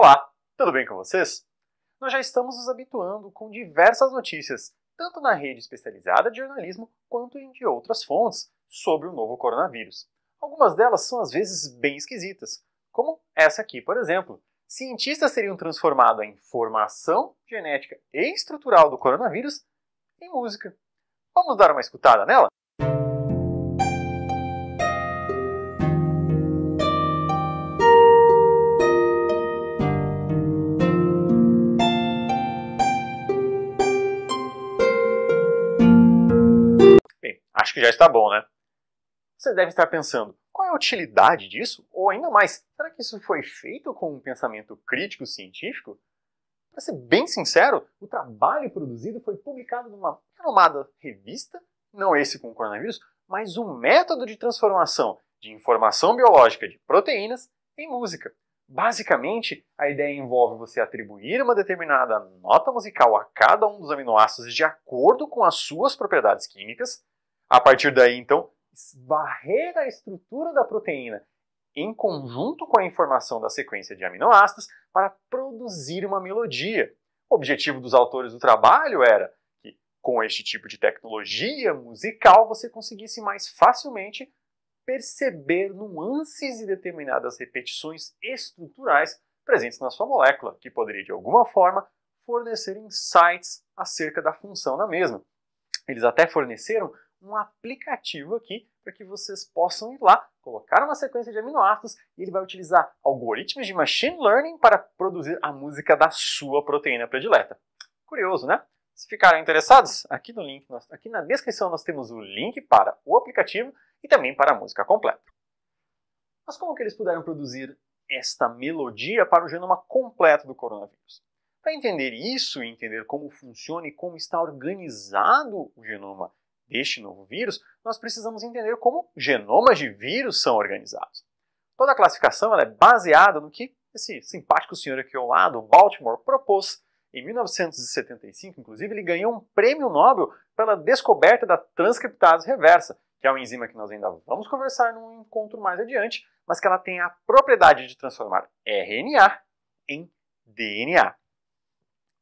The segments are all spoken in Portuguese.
Olá, tudo bem com vocês? Nós já estamos nos habituando com diversas notícias, tanto na rede especializada de jornalismo quanto em de outras fontes, sobre o novo coronavírus. Algumas delas são às vezes bem esquisitas, como essa aqui, por exemplo. Cientistas teriam transformado a informação genética e estrutural do coronavírus em música. Vamos dar uma escutada nela? que já está bom, né? Você deve estar pensando, qual é a utilidade disso? Ou ainda mais, será que isso foi feito com um pensamento crítico científico? Para ser bem sincero, o trabalho produzido foi publicado numa renomada revista, não esse com o coronavírus, mas o um método de transformação de informação biológica de proteínas em música. Basicamente, a ideia envolve você atribuir uma determinada nota musical a cada um dos aminoácidos de acordo com as suas propriedades químicas, a partir daí, então, esbarrer a estrutura da proteína em conjunto com a informação da sequência de aminoácidos para produzir uma melodia. O objetivo dos autores do trabalho era que, com este tipo de tecnologia musical, você conseguisse mais facilmente perceber nuances e determinadas repetições estruturais presentes na sua molécula, que poderia, de alguma forma, fornecer insights acerca da função da mesma. Eles até forneceram um aplicativo aqui para que vocês possam ir lá, colocar uma sequência de aminoácidos e ele vai utilizar algoritmos de machine learning para produzir a música da sua proteína predileta. Curioso, né? Se ficaram interessados, aqui no link, aqui na descrição nós temos o link para o aplicativo e também para a música completa. Mas como que eles puderam produzir esta melodia para o genoma completo do coronavírus? Para entender isso e entender como funciona e como está organizado o genoma deste novo vírus, nós precisamos entender como genomas de vírus são organizados. Toda a classificação é baseada no que esse simpático senhor aqui ao lado, Baltimore, propôs. Em 1975, inclusive, ele ganhou um prêmio Nobel pela descoberta da transcriptase reversa, que é uma enzima que nós ainda vamos conversar num encontro mais adiante, mas que ela tem a propriedade de transformar RNA em DNA.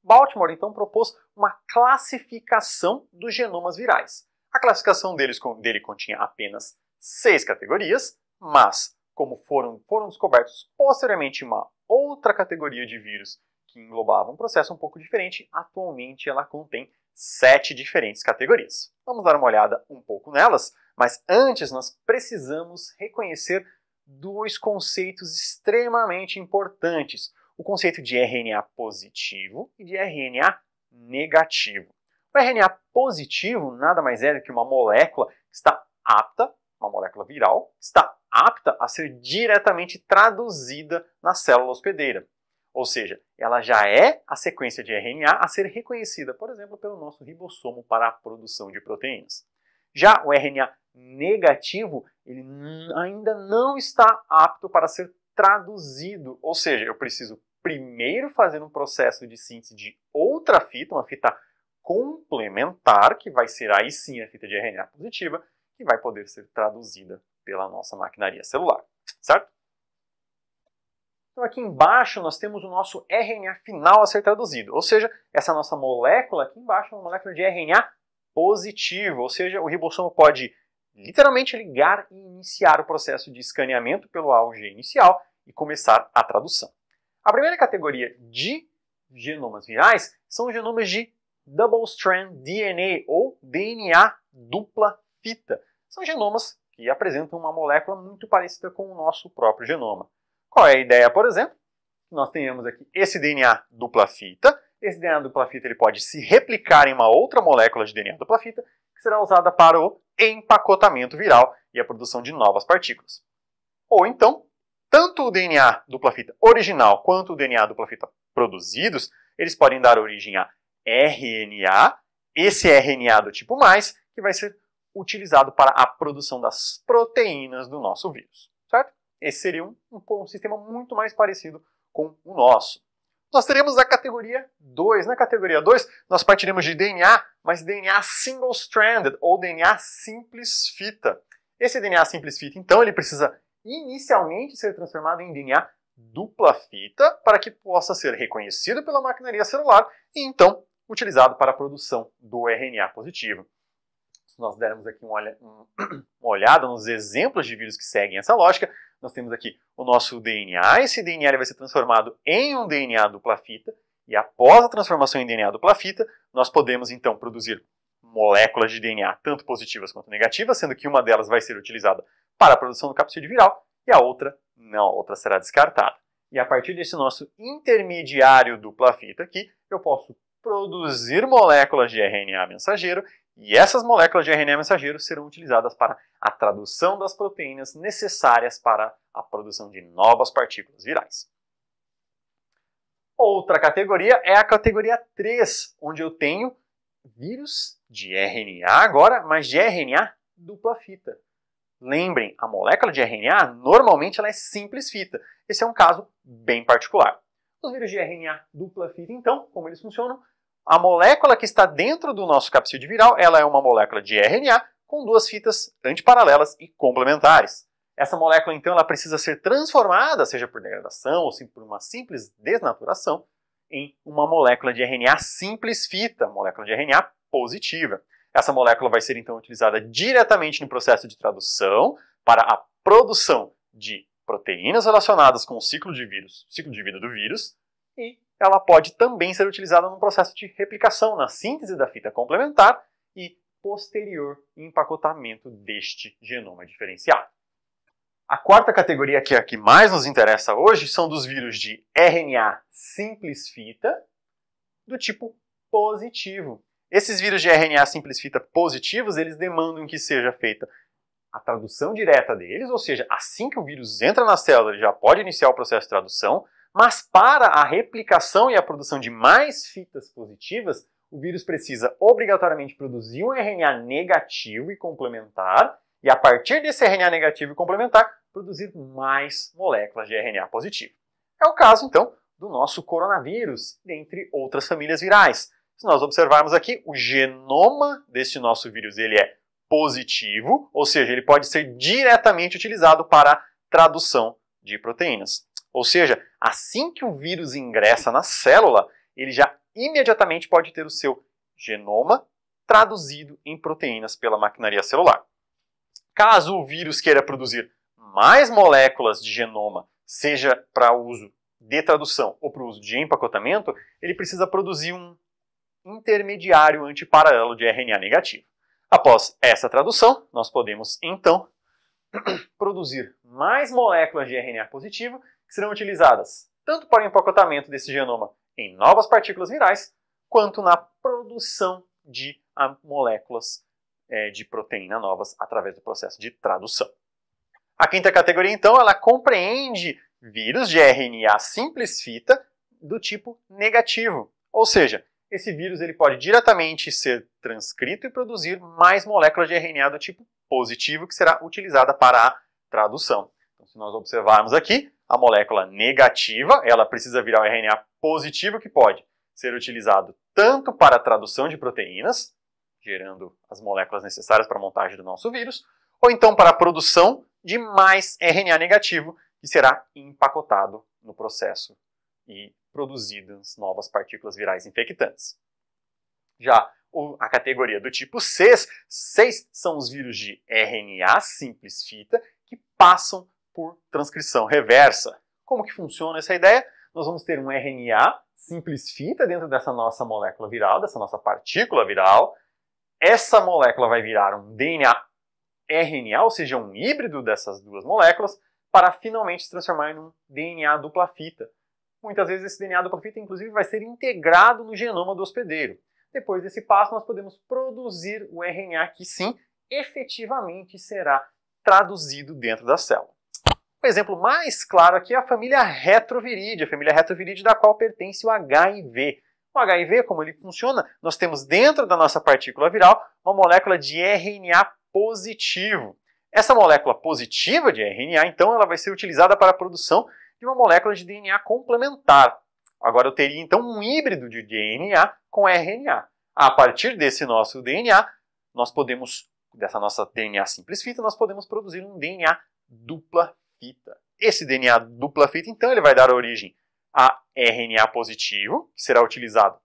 Baltimore então propôs uma classificação dos genomas virais. A classificação deles, dele continha apenas seis categorias, mas, como foram, foram descobertos posteriormente uma outra categoria de vírus que englobava um processo um pouco diferente, atualmente ela contém sete diferentes categorias. Vamos dar uma olhada um pouco nelas, mas antes nós precisamos reconhecer dois conceitos extremamente importantes: o conceito de RNA positivo e de RNA negativo. O RNA positivo nada mais é do que uma molécula que está apta, uma molécula viral, está apta a ser diretamente traduzida na célula hospedeira. Ou seja, ela já é a sequência de RNA a ser reconhecida, por exemplo, pelo nosso ribossomo para a produção de proteínas. Já o RNA negativo, ele ainda não está apto para ser traduzido, ou seja, eu preciso primeiro fazer um processo de síntese de outra fita, uma fita complementar, que vai ser aí sim a fita de RNA positiva, que vai poder ser traduzida pela nossa maquinaria celular, certo? Então aqui embaixo nós temos o nosso RNA final a ser traduzido, ou seja, essa nossa molécula aqui embaixo é uma molécula de RNA positivo, ou seja, o ribossomo pode literalmente ligar e iniciar o processo de escaneamento pelo AUG inicial e começar a tradução. A primeira categoria de genomas virais são genomas de double strand DNA ou DNA dupla fita. São genomas que apresentam uma molécula muito parecida com o nosso próprio genoma. Qual é a ideia, por exemplo? Nós temos aqui esse DNA dupla fita. Esse DNA dupla fita ele pode se replicar em uma outra molécula de DNA dupla fita, que será usada para o empacotamento viral e a produção de novas partículas. Ou então, tanto o DNA dupla fita original quanto o DNA dupla fita produzidos, eles podem dar origem a RNA, esse RNA do tipo mais, que vai ser utilizado para a produção das proteínas do nosso vírus, certo? Esse seria um, um, um sistema muito mais parecido com o nosso. Nós teremos a categoria 2. Na categoria 2, nós partiremos de DNA, mas DNA single-stranded, ou DNA simples fita. Esse DNA simples fita, então, ele precisa inicialmente ser transformado em DNA dupla fita para que possa ser reconhecido pela maquinaria celular e então utilizado para a produção do RNA positivo. Se nós dermos aqui olha, uma olhada nos exemplos de vírus que seguem essa lógica, nós temos aqui o nosso DNA. Esse DNA vai ser transformado em um DNA dupla fita, e após a transformação em DNA dupla fita, nós podemos então produzir moléculas de DNA tanto positivas quanto negativas, sendo que uma delas vai ser utilizada para a produção do capsídeo viral e a outra não, a outra será descartada. E a partir desse nosso intermediário dupla fita aqui, eu posso produzir moléculas de RNA mensageiro, e essas moléculas de RNA mensageiro serão utilizadas para a tradução das proteínas necessárias para a produção de novas partículas virais. Outra categoria é a categoria 3, onde eu tenho vírus de RNA agora, mas de RNA dupla fita. Lembrem, a molécula de RNA normalmente ela é simples fita. Esse é um caso bem particular. Os vírus de RNA dupla fita, então, como eles funcionam? A molécula que está dentro do nosso capsídeo viral, ela é uma molécula de RNA com duas fitas antiparalelas e complementares. Essa molécula, então, ela precisa ser transformada, seja por degradação ou sim por uma simples desnaturação, em uma molécula de RNA simples fita, molécula de RNA positiva. Essa molécula vai ser, então, utilizada diretamente no processo de tradução para a produção de proteínas relacionadas com o ciclo de, vírus, ciclo de vida do vírus e ela pode também ser utilizada no processo de replicação, na síntese da fita complementar e posterior empacotamento deste genoma diferenciado. A quarta categoria, que é a que mais nos interessa hoje, são dos vírus de RNA simples fita do tipo positivo. Esses vírus de RNA simples fita positivos, eles demandam que seja feita a tradução direta deles, ou seja, assim que o vírus entra na célula, ele já pode iniciar o processo de tradução, mas para a replicação e a produção de mais fitas positivas, o vírus precisa obrigatoriamente produzir um RNA negativo e complementar, e a partir desse RNA negativo e complementar, produzir mais moléculas de RNA positivo. É o caso, então, do nosso coronavírus, dentre outras famílias virais. Se nós observarmos aqui, o genoma deste nosso vírus ele é positivo, ou seja, ele pode ser diretamente utilizado para a tradução de proteínas. Ou seja, assim que o vírus ingressa na célula, ele já imediatamente pode ter o seu genoma traduzido em proteínas pela maquinaria celular. Caso o vírus queira produzir mais moléculas de genoma, seja para uso de tradução ou para uso de empacotamento, ele precisa produzir um intermediário antiparalelo de RNA negativo. Após essa tradução, nós podemos então produzir mais moléculas de RNA positivo que serão utilizadas tanto para o empacotamento desse genoma em novas partículas virais, quanto na produção de moléculas é, de proteína novas através do processo de tradução. A quinta categoria, então, ela compreende vírus de RNA simples fita do tipo negativo, ou seja, esse vírus ele pode diretamente ser transcrito e produzir mais moléculas de RNA do tipo positivo que será utilizada para a tradução. Então, se nós observarmos aqui, a molécula negativa, ela precisa virar o RNA positivo que pode ser utilizado tanto para a tradução de proteínas, gerando as moléculas necessárias para a montagem do nosso vírus, ou então para a produção de mais RNA negativo, que será empacotado no processo e produzidas novas partículas virais infectantes. Já a categoria do tipo 6, 6 são os vírus de RNA simples fita que passam por transcrição reversa. Como que funciona essa ideia? Nós vamos ter um RNA simples fita dentro dessa nossa molécula viral, dessa nossa partícula viral. Essa molécula vai virar um DNA RNA, ou seja, um híbrido dessas duas moléculas, para finalmente se transformar em um DNA dupla fita. Muitas vezes esse DNA dupla fita, inclusive, vai ser integrado no genoma do hospedeiro. Depois desse passo, nós podemos produzir o RNA que sim, efetivamente será traduzido dentro da célula. O exemplo mais claro aqui é a família retroviride, a família retroviride da qual pertence o HIV. O HIV, como ele funciona, nós temos dentro da nossa partícula viral uma molécula de RNA positivo. Essa molécula positiva de RNA, então, ela vai ser utilizada para a produção de uma molécula de DNA complementar. Agora eu teria então um híbrido de DNA com RNA. A partir desse nosso DNA, nós podemos, dessa nossa DNA simples fita, nós podemos produzir um DNA dupla fita. Esse DNA dupla fita, então, ele vai dar origem a RNA positivo, que será utilizado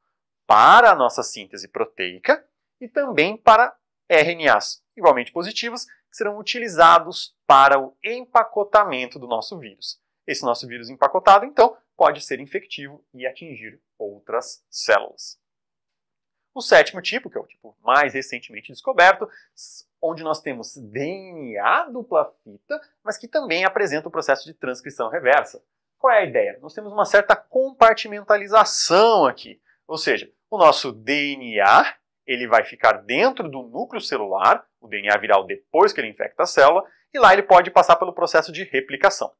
para a nossa síntese proteica, e também para RNAs igualmente positivos, que serão utilizados para o empacotamento do nosso vírus. Esse nosso vírus empacotado, então, pode ser infectivo e atingir outras células. O sétimo tipo, que é o tipo mais recentemente descoberto, onde nós temos DNA dupla fita, mas que também apresenta o processo de transcrição reversa. Qual é a ideia? Nós temos uma certa compartimentalização aqui, ou seja, o nosso DNA ele vai ficar dentro do núcleo celular, o DNA viral depois que ele infecta a célula, e lá ele pode passar pelo processo de replicação.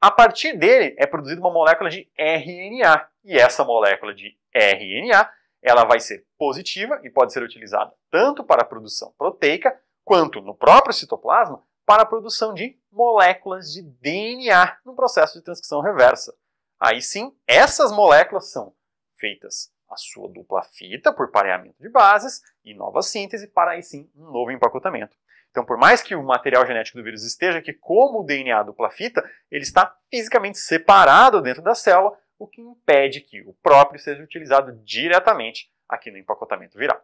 A partir dele é produzida uma molécula de RNA, e essa molécula de RNA ela vai ser positiva e pode ser utilizada tanto para a produção proteica, quanto no próprio citoplasma, para a produção de moléculas de DNA no processo de transcrição reversa. Aí sim, essas moléculas são feitas a sua dupla fita por pareamento de bases e nova síntese para aí sim um novo empacotamento. Então, por mais que o material genético do vírus esteja aqui como o DNA dupla fita, ele está fisicamente separado dentro da célula o que impede que o próprio seja utilizado diretamente aqui no empacotamento viral.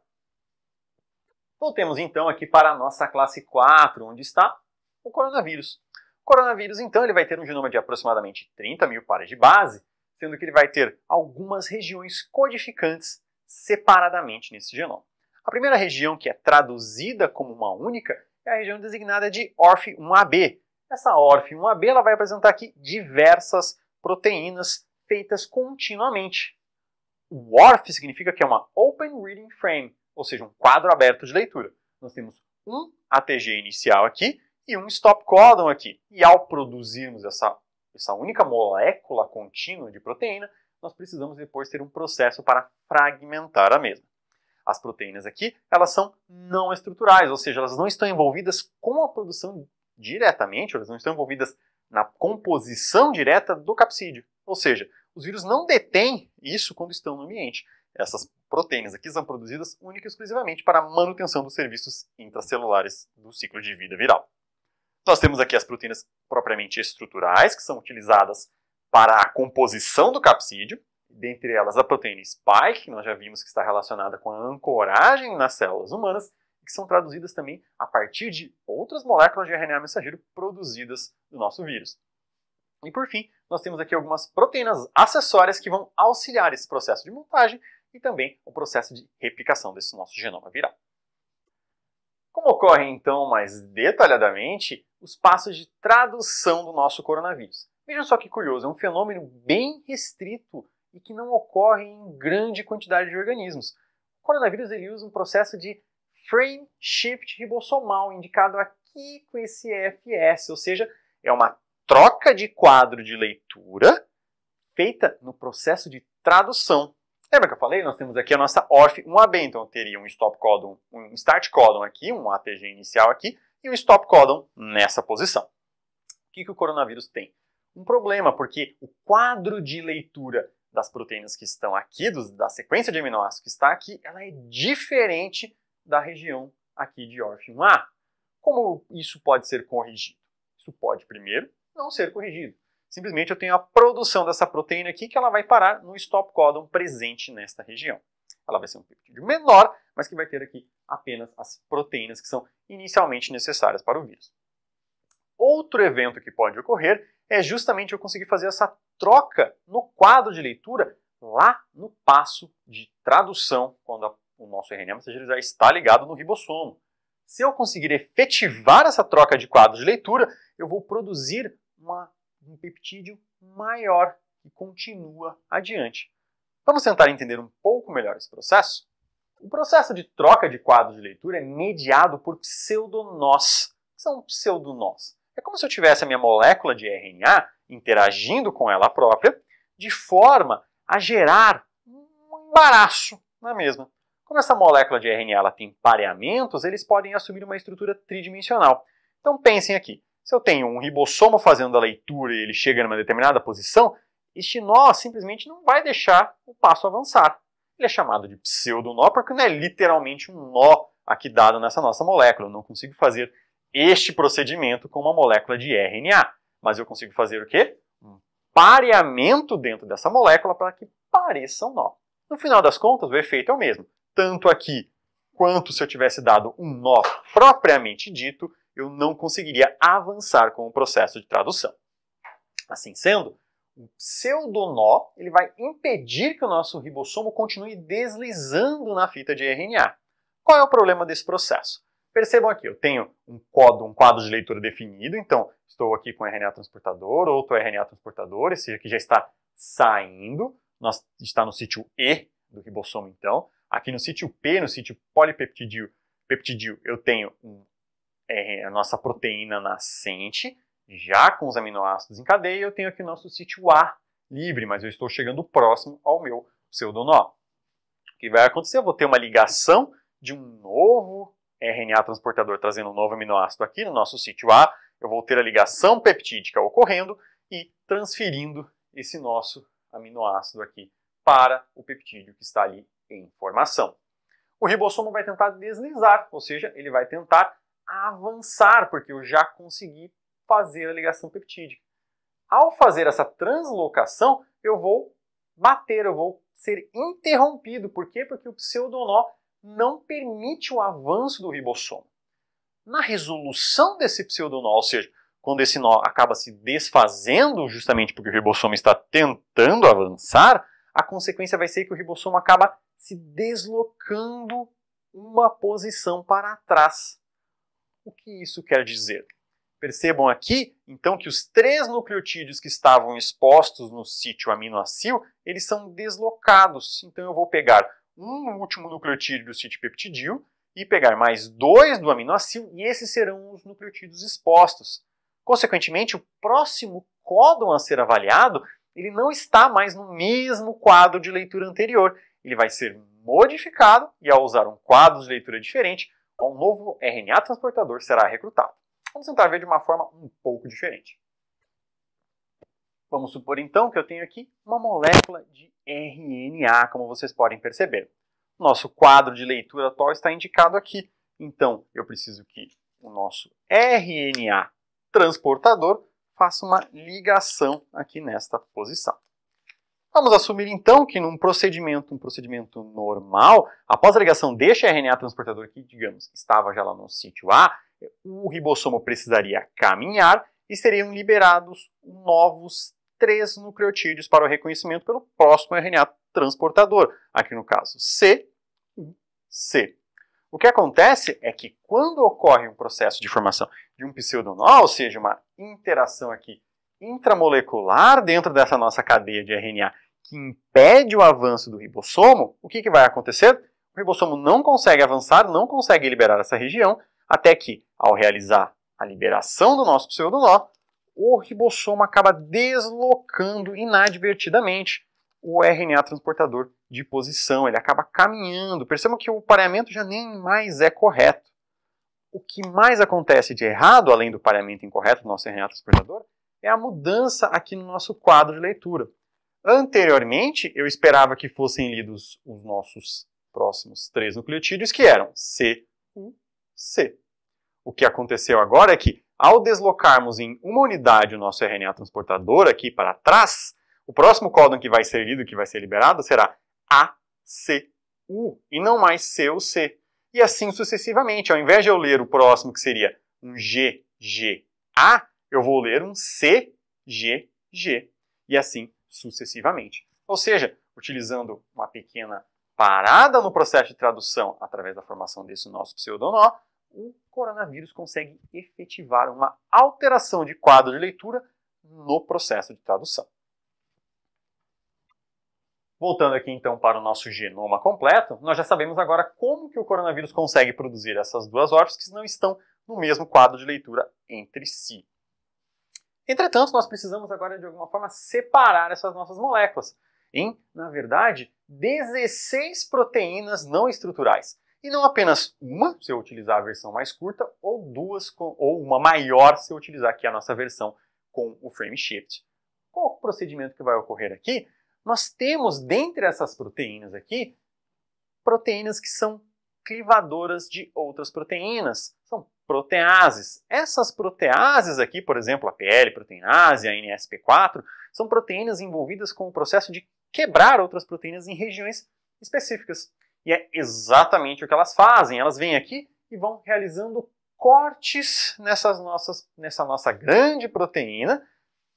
Voltemos então aqui para a nossa classe 4, onde está o coronavírus. O coronavírus, então, ele vai ter um genoma de aproximadamente 30 mil pares de base, sendo que ele vai ter algumas regiões codificantes separadamente nesse genoma. A primeira região que é traduzida como uma única é a região designada de ORF1AB. Essa ORF1AB ela vai apresentar aqui diversas proteínas feitas continuamente. O ORF significa que é uma Open Reading Frame, ou seja, um quadro aberto de leitura. Nós temos um ATG inicial aqui e um stop codon aqui. E ao produzirmos essa, essa única molécula contínua de proteína, nós precisamos depois ter um processo para fragmentar a mesma. As proteínas aqui, elas são não estruturais, ou seja, elas não estão envolvidas com a produção diretamente, elas não estão envolvidas na composição direta do capsídeo. Ou seja, os vírus não detêm isso quando estão no ambiente. Essas proteínas aqui são produzidas única e exclusivamente para a manutenção dos serviços intracelulares do ciclo de vida viral. Nós temos aqui as proteínas propriamente estruturais, que são utilizadas para a composição do capsídeo, dentre elas a proteína spike, que nós já vimos que está relacionada com a ancoragem nas células humanas, e que são traduzidas também a partir de outras moléculas de RNA mensageiro produzidas do nosso vírus. E por fim, nós temos aqui algumas proteínas acessórias que vão auxiliar esse processo de montagem e também o processo de replicação desse nosso genoma viral. Como ocorre então mais detalhadamente os passos de tradução do nosso coronavírus? Vejam só que curioso, é um fenômeno bem restrito e que não ocorre em grande quantidade de organismos. O coronavírus ele usa um processo de frame shift ribossomal, indicado aqui com esse FS, ou seja, é uma troca de quadro de leitura feita no processo de tradução. Lembra que eu falei? Nós temos aqui a nossa ORF 1AB, então teria um stop codon, um start codon aqui, um ATG inicial aqui, e um stop codon nessa posição. O que, que o coronavírus tem? Um problema, porque o quadro de leitura das proteínas que estão aqui, dos, da sequência de aminoácidos que está aqui, ela é diferente da região aqui de ORF1A. Como isso pode ser corrigido? Isso pode, primeiro, não ser corrigido. Simplesmente eu tenho a produção dessa proteína aqui que ela vai parar no stop codon presente nesta região. Ela vai ser um peptídeo menor, mas que vai ter aqui apenas as proteínas que são inicialmente necessárias para o vírus. Outro evento que pode ocorrer é justamente eu conseguir fazer essa troca no quadro de leitura lá no passo de tradução, quando a, o nosso RNA mensageiro já está ligado no ribossomo. Se eu conseguir efetivar essa troca de quadro de leitura, eu vou produzir uma, um peptídeo maior que continua adiante. Vamos tentar entender um pouco melhor esse processo? O processo de troca de quadro de leitura é mediado por pseudonós. O que são pseudonós? É como se eu tivesse a minha molécula de RNA interagindo com ela própria, de forma a gerar um embaraço na mesma. Como essa molécula de RNA ela tem pareamentos, eles podem assumir uma estrutura tridimensional. Então pensem aqui, se eu tenho um ribossomo fazendo a leitura e ele chega numa determinada posição, este nó simplesmente não vai deixar o passo avançar. Ele é chamado de pseudonó porque não é literalmente um nó aqui dado nessa nossa molécula. Eu não consigo fazer este procedimento com uma molécula de RNA, mas eu consigo fazer o quê? Um pareamento dentro dessa molécula para que pareça um nó. No final das contas, o efeito é o mesmo. Tanto aqui quanto se eu tivesse dado um nó propriamente dito, eu não conseguiria avançar com o processo de tradução. Assim sendo, o pseudonó ele vai impedir que o nosso ribossomo continue deslizando na fita de RNA. Qual é o problema desse processo? Percebam aqui, eu tenho um quadro, um quadro de leitura definido, então estou aqui com RNA transportador, outro RNA transportador, esse aqui já está saindo, nós, está no sítio E do ribossomo então. Aqui no sítio P, no sítio polipeptidil, peptidio, eu tenho um é, a nossa proteína nascente, já com os aminoácidos em cadeia, eu tenho aqui o nosso sítio A livre, mas eu estou chegando próximo ao meu pseudonó. O que vai acontecer? Eu vou ter uma ligação de um novo RNA transportador trazendo um novo aminoácido aqui no nosso sítio A. Eu vou ter a ligação peptídica ocorrendo e transferindo esse nosso aminoácido aqui para o peptídeo que está ali em formação. O ribossomo vai tentar deslizar, ou seja, ele vai tentar avançar, porque eu já consegui fazer a ligação peptídica. Ao fazer essa translocação, eu vou bater, eu vou ser interrompido. Por quê? Porque o pseudonó não permite o avanço do ribossomo. Na resolução desse pseudonó, ou seja, quando esse nó acaba se desfazendo, justamente porque o ribossomo está tentando avançar, a consequência vai ser que o ribossomo acaba se deslocando uma posição para trás o que isso quer dizer. Percebam aqui, então, que os três nucleotídeos que estavam expostos no sítio aminoacil, eles são deslocados. Então, eu vou pegar um último nucleotídeo do sítio peptidil e pegar mais dois do aminoacil, e esses serão os nucleotídeos expostos. Consequentemente, o próximo códon a ser avaliado, ele não está mais no mesmo quadro de leitura anterior. Ele vai ser modificado, e ao usar um quadro de leitura diferente, um novo RNA transportador será recrutado. Vamos tentar ver de uma forma um pouco diferente. Vamos supor então que eu tenho aqui uma molécula de RNA, como vocês podem perceber. Nosso quadro de leitura atual está indicado aqui. Então, eu preciso que o nosso RNA transportador faça uma ligação aqui nesta posição. Vamos assumir então que num procedimento, um procedimento normal, após a ligação deste RNA transportador que, digamos, estava já lá no sítio A, o ribossomo precisaria caminhar e seriam liberados novos três nucleotídeos para o reconhecimento pelo próximo RNA transportador, aqui no caso C, C. O que acontece é que quando ocorre um processo de formação de um pseudonol, ou seja, uma interação aqui intramolecular dentro dessa nossa cadeia de RNA que impede o avanço do ribossomo, o que, que vai acontecer? O ribossomo não consegue avançar, não consegue liberar essa região, até que, ao realizar a liberação do nosso pseudonó, o ribossomo acaba deslocando inadvertidamente o RNA transportador de posição, ele acaba caminhando. Percebam que o pareamento já nem mais é correto. O que mais acontece de errado, além do pareamento incorreto do nosso RNA transportador, é a mudança aqui no nosso quadro de leitura. Anteriormente, eu esperava que fossem lidos os nossos próximos três nucleotídeos, que eram C, U, C. O que aconteceu agora é que, ao deslocarmos em uma unidade o nosso RNA transportador aqui para trás, o próximo códon que vai ser lido, que vai ser liberado, será A C U e não mais C C. E assim sucessivamente. Ao invés de eu ler o próximo, que seria um G G A eu vou ler um C, G, G, e assim sucessivamente. Ou seja, utilizando uma pequena parada no processo de tradução através da formação desse nosso pseudonó, o coronavírus consegue efetivar uma alteração de quadro de leitura no processo de tradução. Voltando aqui então para o nosso genoma completo, nós já sabemos agora como que o coronavírus consegue produzir essas duas órfãs que não estão no mesmo quadro de leitura entre si. Entretanto, nós precisamos agora, de alguma forma, separar essas nossas moléculas em, na verdade, 16 proteínas não estruturais. E não apenas uma, se eu utilizar a versão mais curta, ou duas, ou uma maior, se eu utilizar aqui a nossa versão com o frame shift. Qual o procedimento que vai ocorrer aqui? Nós temos, dentre essas proteínas aqui, proteínas que são clivadoras de outras proteínas. São proteases. Essas proteases aqui, por exemplo, a PL protease, a NSP4, são proteínas envolvidas com o processo de quebrar outras proteínas em regiões específicas. E é exatamente o que elas fazem. Elas vêm aqui e vão realizando cortes nessas nossas, nessa nossa grande proteína.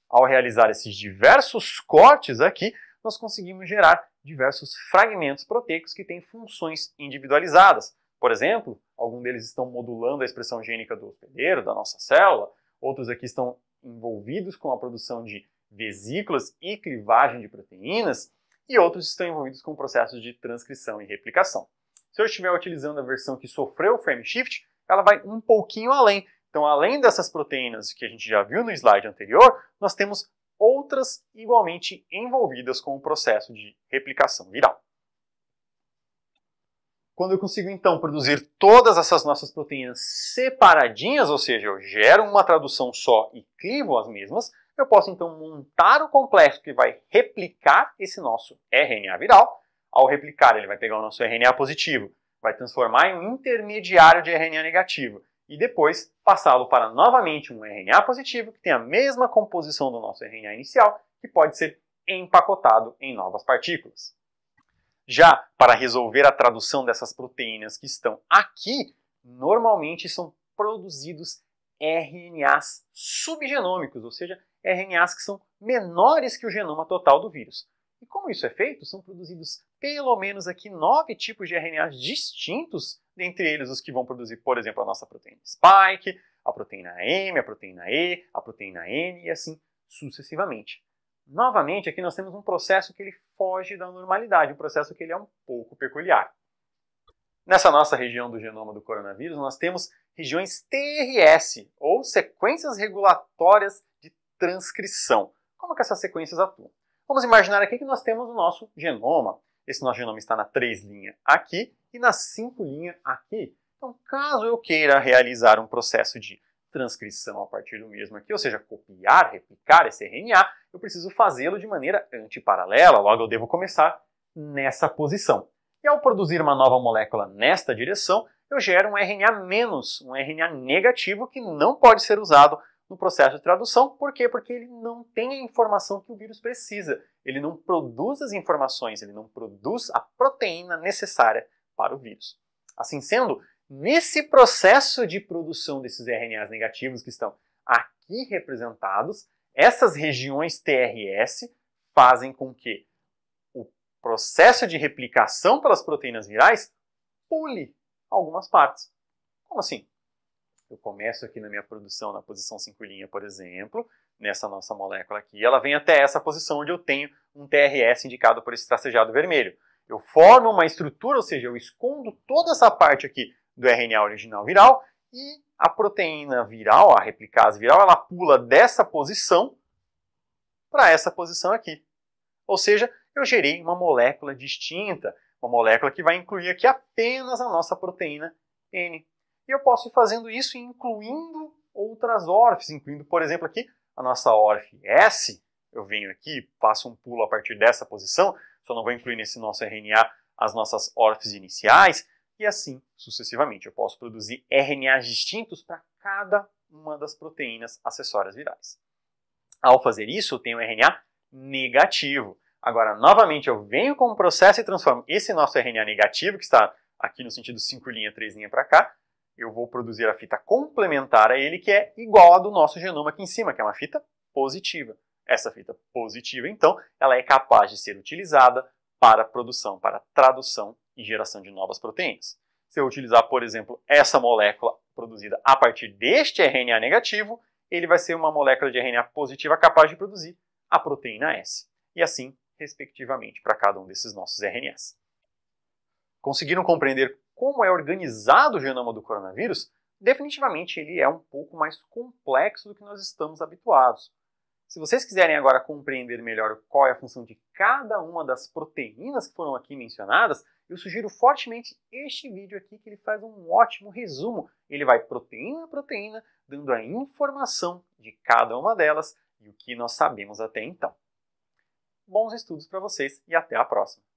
Ao realizar esses diversos cortes aqui, nós conseguimos gerar diversos fragmentos proteicos que têm funções individualizadas. Por exemplo, algum deles estão modulando a expressão gênica do hospedeiro, da nossa célula, outros aqui estão envolvidos com a produção de vesículas e clivagem de proteínas, e outros estão envolvidos com processos de transcrição e replicação. Se eu estiver utilizando a versão que sofreu o frame shift, ela vai um pouquinho além. Então, além dessas proteínas que a gente já viu no slide anterior, nós temos outras igualmente envolvidas com o processo de replicação viral quando eu consigo então produzir todas essas nossas proteínas separadinhas, ou seja, eu gero uma tradução só e clivo as mesmas, eu posso então montar o complexo que vai replicar esse nosso RNA viral. Ao replicar, ele vai pegar o nosso RNA positivo, vai transformar em um intermediário de RNA negativo e depois passá-lo para novamente um RNA positivo que tem a mesma composição do nosso RNA inicial, que pode ser empacotado em novas partículas. Já para resolver a tradução dessas proteínas que estão aqui, normalmente são produzidos RNAs subgenômicos, ou seja, RNAs que são menores que o genoma total do vírus. E como isso é feito, são produzidos pelo menos aqui nove tipos de RNAs distintos, dentre eles os que vão produzir, por exemplo, a nossa proteína spike, a proteína M, a proteína E, a proteína N e assim sucessivamente. Novamente, aqui nós temos um processo que ele foge da normalidade, um processo que ele é um pouco peculiar. Nessa nossa região do genoma do coronavírus, nós temos regiões TRS, ou sequências regulatórias de transcrição. Como que essas sequências atuam? Vamos imaginar aqui que nós temos o nosso genoma. Esse nosso genoma está na 3 linha aqui e na 5 linha aqui. Então, caso eu queira realizar um processo de transcrição a partir do mesmo aqui, ou seja, copiar, replicar esse RNA, eu preciso fazê-lo de maneira antiparalela, logo eu devo começar nessa posição. E ao produzir uma nova molécula nesta direção, eu gero um RNA menos, um RNA negativo que não pode ser usado no processo de tradução. Por quê? Porque ele não tem a informação que o vírus precisa. Ele não produz as informações, ele não produz a proteína necessária para o vírus. Assim sendo, Nesse processo de produção desses RNAs negativos que estão aqui representados, essas regiões TRS fazem com que o processo de replicação pelas proteínas virais pule algumas partes. Como assim? Eu começo aqui na minha produção na posição 5', por exemplo, nessa nossa molécula aqui, ela vem até essa posição onde eu tenho um TRS indicado por esse tracejado vermelho. Eu formo uma estrutura, ou seja, eu escondo toda essa parte aqui do RNA original viral e a proteína viral, a replicase viral, ela pula dessa posição para essa posição aqui. Ou seja, eu gerei uma molécula distinta, uma molécula que vai incluir aqui apenas a nossa proteína N. E eu posso ir fazendo isso incluindo outras ORFs, incluindo, por exemplo, aqui a nossa ORF S. Eu venho aqui, faço um pulo a partir dessa posição, só não vou incluir nesse nosso RNA as nossas ORFs iniciais e assim sucessivamente. Eu posso produzir RNAs distintos para cada uma das proteínas acessórias virais. Ao fazer isso, eu tenho um RNA negativo. Agora, novamente, eu venho com o processo e transformo esse nosso RNA negativo, que está aqui no sentido 5 linha, 3 linha para cá, eu vou produzir a fita complementar a ele, que é igual à do nosso genoma aqui em cima, que é uma fita positiva. Essa fita positiva, então, ela é capaz de ser utilizada para produção, para tradução e geração de novas proteínas. Se eu utilizar, por exemplo, essa molécula produzida a partir deste RNA negativo, ele vai ser uma molécula de RNA positiva capaz de produzir a proteína S. E assim, respectivamente, para cada um desses nossos RNAs. Conseguiram compreender como é organizado o genoma do coronavírus? Definitivamente ele é um pouco mais complexo do que nós estamos habituados. Se vocês quiserem agora compreender melhor qual é a função de cada uma das proteínas que foram aqui mencionadas, eu sugiro fortemente este vídeo aqui, que ele faz um ótimo resumo. Ele vai proteína a proteína, dando a informação de cada uma delas e o que nós sabemos até então. Bons estudos para vocês e até a próxima!